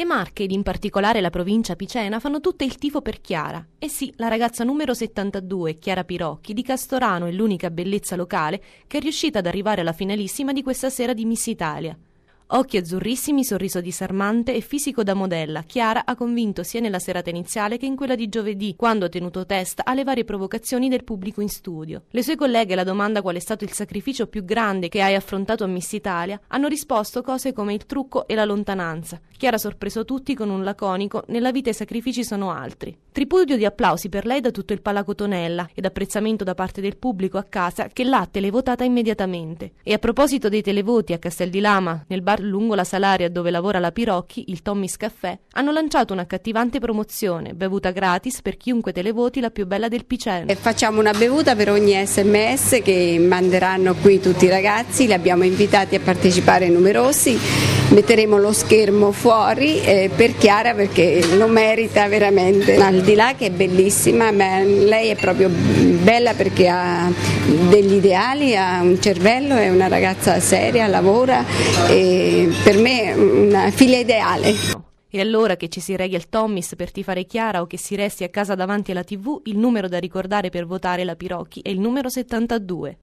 Le Marche ed in particolare la provincia picena fanno tutte il tifo per Chiara. E eh sì, la ragazza numero 72, Chiara Pirocchi, di Castorano è l'unica bellezza locale che è riuscita ad arrivare alla finalissima di questa sera di Miss Italia. Occhi azzurrissimi, sorriso disarmante e fisico da modella, Chiara ha convinto sia nella serata iniziale che in quella di giovedì, quando ha tenuto testa alle varie provocazioni del pubblico in studio. Le sue colleghe alla domanda qual è stato il sacrificio più grande che hai affrontato a Miss Italia hanno risposto cose come il trucco e la lontananza. Chiara ha sorpreso tutti con un laconico nella vita i sacrifici sono altri. Tripudio di applausi per lei da tutto il Palacotonella ed apprezzamento da parte del pubblico a casa che l'ha televotata immediatamente. E a proposito dei televoti a Castel di Lama, nel bar lungo la Salaria dove lavora la Pirocchi, il Tommy's Caffè, hanno lanciato un'accattivante promozione, bevuta gratis per chiunque televoti la più bella del Piceno. E facciamo una bevuta per ogni sms che manderanno qui tutti i ragazzi, li abbiamo invitati a partecipare numerosi, metteremo lo schermo fuori eh, per Chiara perché lo merita veramente. Una di là che è bellissima, ma lei è proprio bella perché ha degli ideali, ha un cervello, è una ragazza seria, lavora e per me è una figlia ideale. E allora che ci si reghi il Tommis per tifare Chiara o che si resti a casa davanti alla TV, il numero da ricordare per votare la Pirocchi è il numero 72.